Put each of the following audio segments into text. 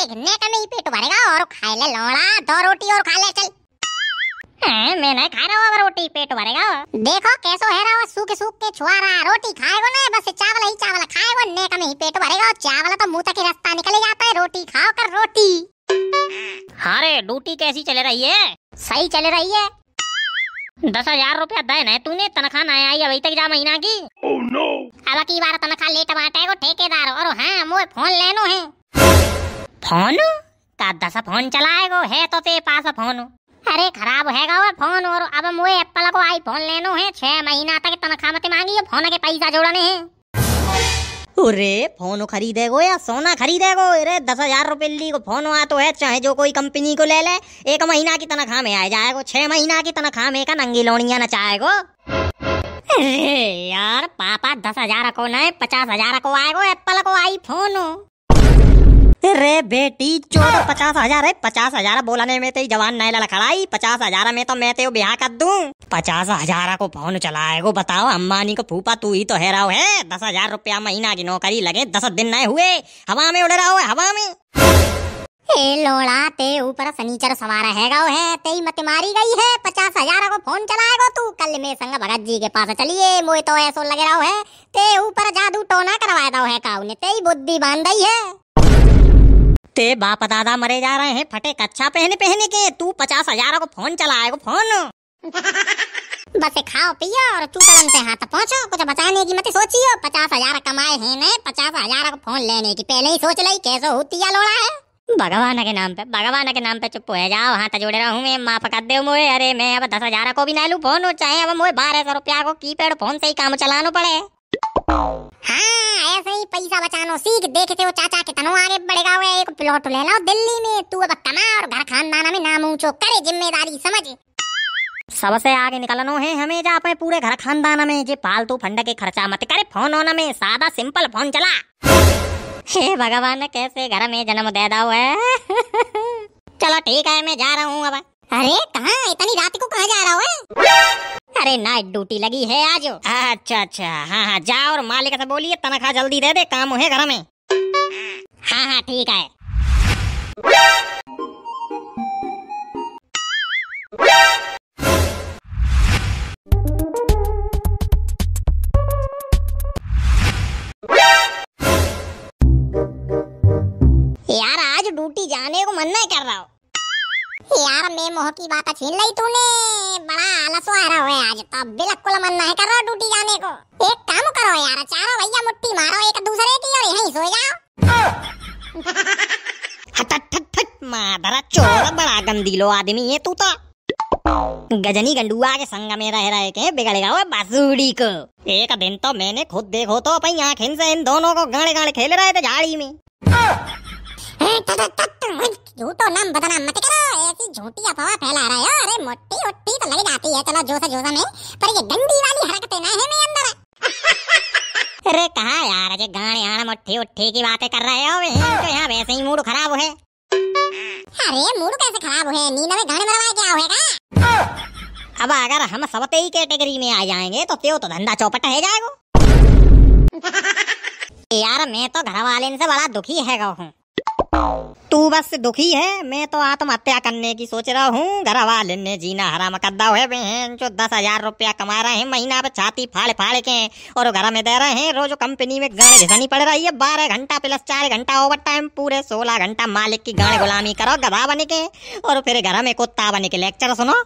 देखने का तो नहीं पेट भरेगा और खा ले लोड़ा दो रोटी और खा ले चल हाँ, मैं नहीं खा रहा हूँ रोटी पेट भरेगा देखो कैसो है रहा सूख सूख के छुआ रहा रोटी खाएगो ना बस चावल ही चावल खाएगो तो ने का नहीं पेट भरेगा चावल तो मुंह तक ही रास्ता निकल जाता है रोटी खाओ कर रोटी अरे हाँ ड्यूटी कैसी चल रही है सही चल रही है दस हजार रूपया दे है तूने तनखा ना आई अभी तक जा महीना की oh, no. अब की बार तनखा लेट बांटेगो ठेकेदार और हाँ मुझे फोन लेनो है फोन दादा सा फोन चलाएगो है तो ते पास फोन अरे खराब हैगा और फोन और अब हम एप्पल को आईफोन लेनो है छह महीना तक तनख्वाह मत मांगी फोन के पैसा जोड़ने हैं अरे फोन खरीदेगो या सोना खरीदेगो अरे दस हजार रुपए ली को फोन आ तो है चाहे जो कोई कंपनी को ले ले एक महीना की तनख्वाह में आ जाएगा छह महीना की तनख्वाह में का नंगी लोनिया चाहेगो अरे यार पापा दस हजार को नहीं पचास हजार को आएगा एप्पल को आई फोन रे बेटी चोर पचास हजार है पचास हजार बोलाने में तो जवान नैला लखड़ाई पचास हजार में तो मैं तो ब्याह कर दूं पचास हजार को फोन चलाए गो बताओ अम्बानी को फूफा तू ही तो है रहो है दस हजार रुपया महीना की नौकरी लगे दस दिन नए हुए हवा में उड़ रहा हो हवा में लोड़ा ते ऊपर सनीचर सवार है गाओ है ते मत मारी गई है पचास हजार को फोन चलाएगो तू कल में संग भगत जी के पास चलिए मोए तो ऐसो लगे रहो है ते ऊपर जादू टोना करवाए दो है का ने ते बुद्धि बांध है ते बाप दादा मरे जा रहे हैं फटे कच्चा पहने पहने के तू पचास हजार को फोन चला आएगा फोन बस खाओ पियो और चूतलन से हाथ पहुँचो कुछ बचाने की मत सोचियो पचास हजार कमाए है न पचास हजार को फोन लेने की पहले ही सोच ली कैसे होती है लोड़ा है भगवान के नाम पे भगवान के नाम पे चुप हो जाओ हाथ जोड़े रहूं मैं माफ कर दे मोए अरे मैं अब दस हजार को भी ना लू फोन चाहे अब मोए बारह सौ रुपया को कीपैड फोन से ही काम चलाना पड़े हाँ, पैसा बचानो सीख देखते हो चाचा कितनो आगे बढ़ेगा एक प्लॉट ले लो दिल्ली में तू अब कमा और घर खानदान में नाम ऊंचो करे जिम्मेदारी समझ सबसे आगे निकलनो है हमें जा अपने पूरे घर खानदान में जे फालतू फंड के खर्चा मत करे फोन होना में सादा सिंपल फोन चला हे भगवान कैसे घर में जन्म दे दो है चलो ठीक है मैं जा रहा हूँ अब अरे कहाँ इतनी रात को कहाँ जा रहा हो अरे नाइट ड्यूटी लगी है आज अच्छा अच्छा हाँ हाँ जाओ और मालिक से बोलिए तनख्वाह जल्दी दे दे काम है घर में हाँ हाँ ठीक है मोह की बात छीन ली तूने बड़ा आलसो आ रहा है आज तो बिल्कुल मन नहीं कर रहा ड्यूटी जाने को एक काम करो यार चारों भैया मुट्ठी मारो एक दूसरे की और यहीं सो जाओ मादरा चोर बड़ा गंदी लो आदमी है तू तो गजनी गंडुआ के संग में रह रहे के बिगड़ेगा वो बासुड़ी को एक दिन तो मैंने खुद देखो तो अपनी आँखें से इन दोनों को गाड़े गाड़े खेल रहे थे झाड़ी में झूठो नाम बदनाम मत करो ऐसी झूठी अफवाह फैला रहा है अरे मोटी उट्टी तो लग जाती है चलो जोसा जोसा में पर ये वाली हरकतें ना है मैं अंदर अरे कहा यार अजय गाने आना मुट्ठी की बातें कर रहे हो तो यहाँ वैसे ही मूड खराब है अरे मूड कैसे खराब है नींद में गाने मरवाए क्या होगा अब अगर हम सबते ही कैटेगरी में आ जाएंगे तो त्यो तो धंधा चौपट है जाएगा यार मैं तो घर वाले से बड़ा दुखी है हूँ तू बस दुखी है मैं तो आत्महत्या करने की सोच रहा हूँ घर वाले ने जीना हरा मकदा हुए बहन जो दस हजार रुपया कमा रहे हैं महीना पे छाती फाड़ फाड़ के और घर में दे रहे हैं रोज कंपनी में गाड़ी घिसानी पड़ रही है बारह घंटा प्लस चार घंटा ओवर टाइम पूरे सोलह घंटा मालिक की गाड़ी गुलामी करो गधा बने के और फिर घर में कुत्ता बने के लेक्चर सुनो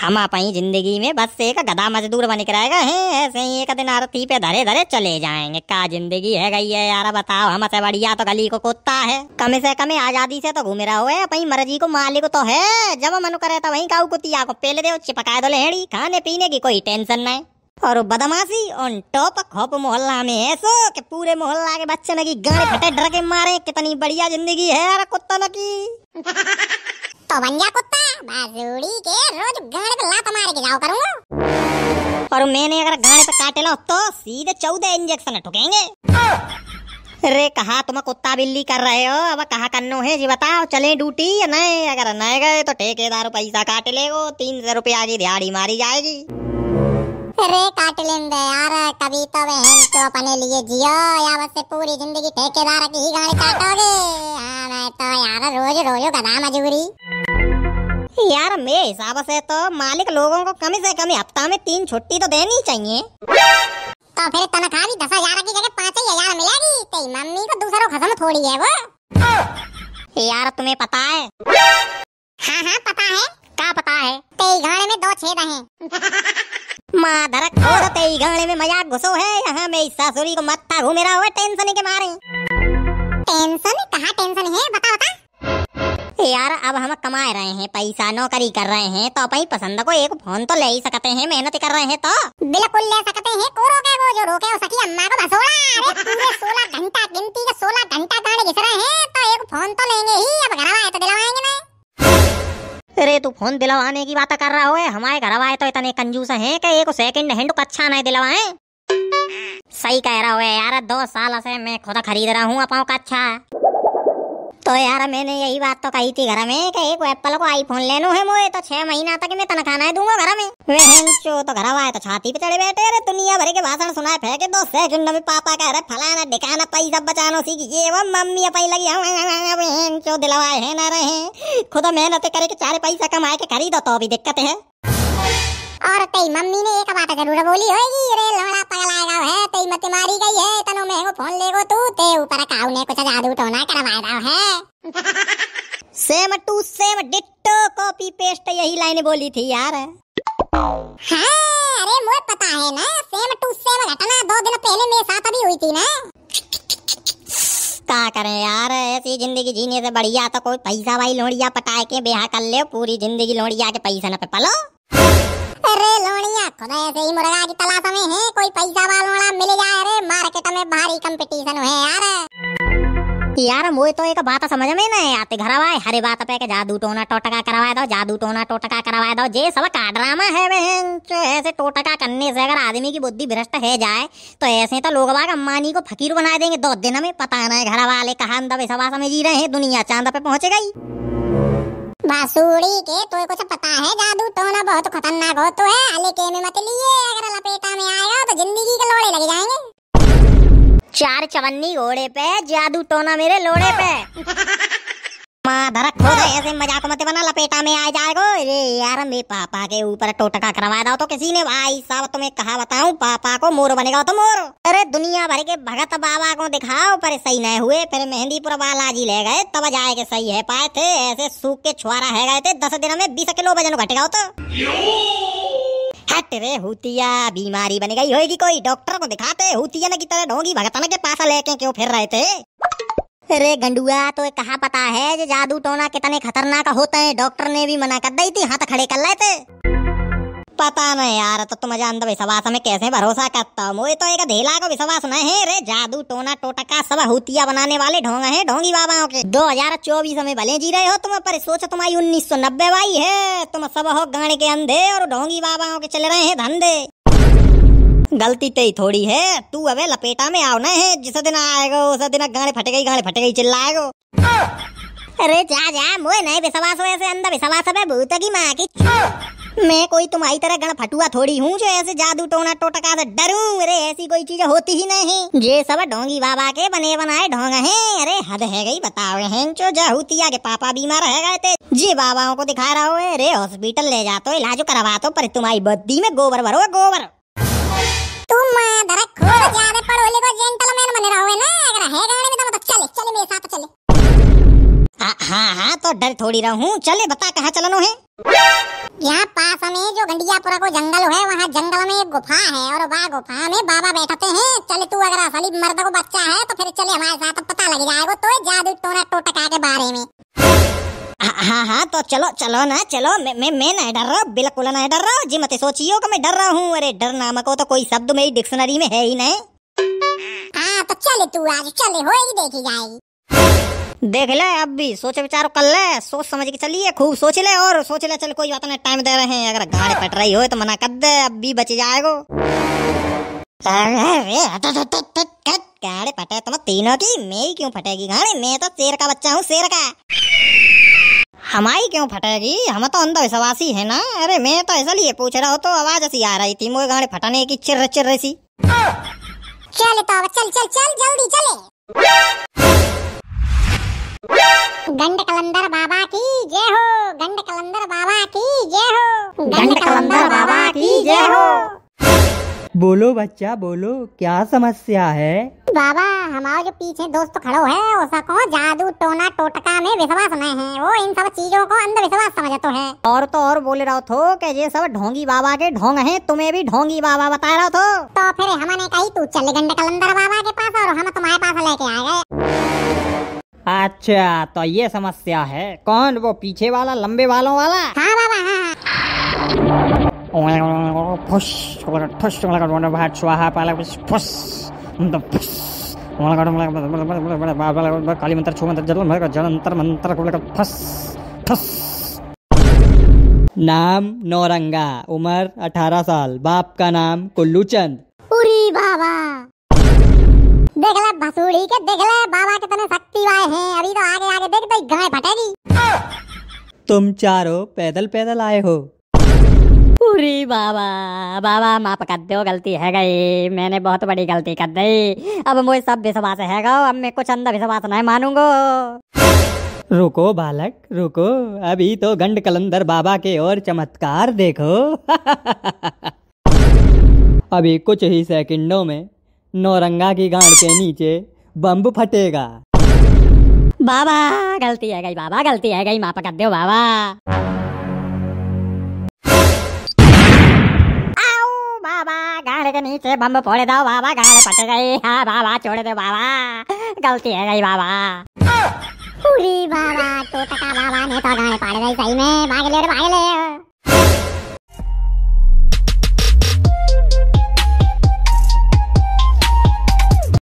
हम आप जिंदगी में बस एक गधा मजदूर बन कराएगा है ऐसे ही एक दिन आरती पे धरे धरे चले जाएंगे का जिंदगी है गई है यार बताओ हम से बढ़िया तो गली को कुत्ता है कम से कम आजादी से तो घूम रहा हो अपनी मर्जी को मालिक तो है जब मन करे तो वही काऊ कुतिया को पेले दे चिपका दो लेड़ी खाने पीने की कोई टेंशन नहीं और बदमाशी ऑन टॉप खोप मोहल्ला में ऐसो के पूरे मोहल्ला के बच्चे में की गाड़ी फटे डर के मारे कितनी बढ़िया जिंदगी है यार कुत्तों की तो बन गया कुत्ता बाजूड़ी के रोज गाने पे लात मार के जाओ करूंगा और मैंने अगर गाने पे काटे ना तो सीधे चौदह इंजेक्शन ठुकेंगे अरे कहा तुम कुत्ता बिल्ली कर रहे हो अब कहा करनो है जी बताओ चले ड्यूटी या नहीं अगर नहीं गए तो ठेकेदार पैसा काट लेगो तीन सौ रुपया की दिहाड़ी मारी जाएगी अरे काट लेंगे यार कभी तो बहन तो अपने लिए जियो या बस पूरी जिंदगी ठेकेदार की ही गाड़ी काटोगे हाँ मैं तो यार रोज रोज गधा मजबूरी यार मेरे हिसाब से तो मालिक लोगों को कम से कम हफ्ता में तीन छुट्टी तो देनी चाहिए तो फिर तनख्वाह भी दस हजार की जगह पाँच ही हजार मिलेगी तेरी मम्मी को दूसरों खत्म थोड़ी है वो यार तुम्हें पता है हाँ हाँ पता है क्या पता है तेरी घाड़े में दो छेद हैं माँ धरक तेरी घाड़े में मजाक घुसो है यहाँ मेरी सासुरी को मत था घूमे रहा हुआ टेंशन के मारे टेंशन कहाँ टेंशन है बता बता यार अब हम कमा रहे हैं पैसा नौकरी कर रहे हैं तो अपनी पसंद को एक फोन तो ले ही सकते हैं मेहनत कर रहे हैं तो बिल्कुल ले सकते हैं को रोके वो जो रोके उसकी अम्मा को धसोड़ा अरे पूरे 16 घंटा गिनती के 16 घंटा गाने घिस रहे हैं तो एक फोन तो लेंगे ही अब घर आए तो दिलवाएंगे ना अरे तू फोन दिलवाने की बात कर रहा हो हमारे घर आए तो इतने कंजूस हैं कि एक सेकंड हैंड को अच्छा नहीं दिलवाए हाँ। सही कह रहा हो यार दो साल से मैं खुद खरीद रहा हूँ अपाओ का अच्छा तो यार मैंने यही बात तो कही थी घर में कि एक एप्पल को आईफोन लेनो है मुझे तो छह महीना तक मैं तनखा ना दूंगा घर में वहन चो तो घर आए तो छाती पे चढ़े बैठे अरे दुनिया भर के भाषण सुनाए फेंके दो सेकंड में पापा का अरे फलाना ढिकाना पैसा बचानो सीख ये वो मम्मी अपनी लगी वहन चो दिलवाए है हाँ, हाँ, हाँ, ना रहे खुद मेहनत करे के चार पैसा कमाए के खरीदो तो भी दिक्कत है और तेरी मम्मी ने एक बात जरूर बोली होगी रे लोड़ा पगलाएगा है तेरी मत मारी गई है तनो में वो फोन लेगो तू ते ऊपर काऊ ने कुछ जादू टोना तो करवाएगा है same to same ditto copy paste यही लाइन बोली थी यार हाँ, अरे मुझे पता है ना सेम टू सेम घटना दो दिन पहले मेरे साथ भी हुई थी ना क्या करें यार ऐसी जिंदगी जीने से बढ़िया तो कोई पैसा भाई लोड़िया पटाए के ब्याह कर ले पूरी जिंदगी लोड़िया के पैसा न पे पलो अरे लोनिया खुदा ऐसे ही मुर्गा की तलाश में है कोई पैसा वाला मिल जाए अरे मार्केट में भारी कंपटीशन है यार यार वो तो एक बात समझ में नहीं आते घर आए हरे बात पे के जादू टोना टोटका करवा दो जादू टोना टोटका करवा दो जे सब का ड्रामा है बहन ऐसे टोटका करने से अगर आदमी की बुद्धि भ्रष्ट है जाए तो ऐसे तो लोग बाग अम्मानी को फकीर बना देंगे दो दिन में पता नहीं घर वाले कहा दबे सवा समझ ही रहे हैं दुनिया चांद पे पहुंच गई बासुड़ी के तो कुछ पता है जादू टोना तो बहुत खतरनाक हो तो है अली के में मत लिए अगर लपेटा में आएगा तो जिंदगी के लोड़े लग जाएंगे चार चवन्नी घोड़े पे जादू टोना मेरे लोड़े पे ऐसे मजाक मत बना लपेटा में आ जाएगो अरे यार मेरे पापा के ऊपर टोटका करवा दो तो किसी ने भाई साहब तुम्हें कहा बताऊं पापा को मोर बनेगा तो मोर अरे दुनिया भर के भगत बाबा को दिखाओ पर सही नहीं हुए फिर मेहंदीपुर वाला जी ले गए तब जाए सही है पाए थे ऐसे सूख के छुआरा है गए थे दस दिन में बीस किलो वजन घट गया तो हट रे हुतिया बीमारी बन गई होगी कोई डॉक्टर को दिखाते हुतिया की तरह ढोंगी भगतन के पास लेके क्यों फिर रहे थे अरे गंडुआ तो कहा पता है जो जादू टोना कितने खतरनाक होते हैं डॉक्टर ने भी मना कर दी थी हाथ खड़े कर लेते पता नहीं यार तो तुम अंध विश्वास में कैसे भरोसा करता हूँ तो एक धेला को विश्वास नहीं है रे जादू टोना टोटका सब हुतिया बनाने वाले ढोंग है ढोंगी बाबाओं के दो हजार चौबीस में भले जी रहे हो तुम पर सोच तुम्हारी उन्नीस सौ नब्बे वाई है तुम सब हो गाने के अंधे और ढोंगी बाबाओं के चल रहे हैं धंधे गलती तेरी थोड़ी है तू अबे लपेटा में आवना है जिस दिन आएगा उस दिन गाड़े फट गई गाने फट गई चिल्लाएगो अरे जा जा मुए नहीं विश्वास हो ऐसे अंधा विश्वास है भूत की माँ की मैं कोई तुम्हारी तरह गण फटुआ थोड़ी हूँ जो ऐसे जादू टोना टोटका से डरूं अरे ऐसी कोई चीज होती ही नहीं ये सब ढोंगी बाबा के बने बनाए ढोंग हैं अरे हद है गई बताओ हैं जो जहूतिया के पापा बीमार रह गए थे जी बाबाओं को दिखा रहा हो अरे हॉस्पिटल ले जाते इलाज करवा तो पर तुम्हारी बद्दी में गोबर भरो गोबर तुम जरा खूब ज्यादा पढ़ो लिखो जेंटलमैन बने रहो ना अगर है गाड़ी में तो चले चले मेरे साथ तो चले हाँ, हाँ हाँ तो डर थोड़ी रहूं चले बता कहाँ चलनो है यहाँ पास में जो गंडियापुरा को जंगल है वहाँ जंगल में एक गुफा है और वहाँ गुफा में बाबा बैठते हैं चले तू अगर असली मर्द को बच्चा है तो फिर चले हमारे साथ पता लग जाएगा तो जादू टोना टोटका के बारे में हाँ हाँ तो चलो चलो ना चलो मैं मैं नहीं डर रहा हूँ बिल्कुल नहीं डर रहा हूँ जी मत सोचियो कि मैं डर रहा हूँ अरे डर नामक हो तो कोई शब्द मेरी डिक्शनरी में है ही नहीं हाँ तो चले तू आज चले ही देखी जाएगी देख ले अब भी सोच विचार कर ले सोच समझ के चलिए खूब सोच ले और सोच ले चल कोई बात नहीं टाइम दे रहे हैं अगर गाड़ी पट रही हो तो मना कर दे अब भी बच जाएगो गाड़ी पटे तुम तो तीनों की मैं क्यों फटेगी गाड़ी मैं तो शेर का बच्चा हूँ शेर का हमारी क्यों फटेगी हम तो अंधविश्वासी है ना अरे मैं तो ऐसा लिए पूछ रहा हूँ तो आवाज ऐसी आ रही थी मुझे गाड़ी फटने की चिर चिर सी चल तो चल चल चल जल्दी चले गंड कलंदर बाबा की जय हो गंड कलंदर बाबा की जय हो गंड कलंदर बाबा की जय हो बोलो बच्चा बोलो क्या समस्या है बाबा हमारे जो पीछे दोस्त खड़ो है उसको जादू टोना टोटका में विश्वास नहीं है वो इन सब चीजों को अंधविश्वास समझते है और तो और बोले रहो थो के ये सब ढोंगी बाबा के ढोंग है तुम्हें भी ढोंगी बाबा बता रहा थो तो फिर हमने कही तू चल गंड कलंदर बाबा के पास और हम तुम्हारे पास लेके आ गए अच्छा तो ये समस्या है कौन वो पीछे वाला लंबे वालों वाला हाँ बाबा हाँ, हाँ। फुस फुस तो फुस काली मंत्र छो मंत्र जल मंत्र मंत्र फस फस नाम नौरंगा उम्र अठारह साल बाप का नाम कुल्लू चंद पूरी बाबा देखला भसूड़ी के देखला बाबा कितने शक्ति वाले हैं अभी तो आगे आगे देख भाई गाय फटेगी तुम चारों पैदल पैदल आए हो अरे बाबा बाबा माफ कर दो गलती है गई मैंने बहुत बड़ी गलती कर दी अब मुझे सब विश्वास है गो अब मैं कुछ अंदर विश्वास नहीं मानूंगो रुको बालक रुको अभी तो गंड कलंदर बाबा के और चमत्कार देखो अभी कुछ ही सेकंडों में नौरंगा की गांड के नीचे बम्ब फटेगा बाबा गलती है गई बाबा गलती है गई माफ कर दो बाबा नीचे बम फोड़ दो बाबा गाड़ पट गई हाँ बाबा छोड़ दे बाबा गलती है गई बाबा पूरी बाबा तो तका बाबा ने तो गाड़ पट गई सही में भाग ले रे भाग ले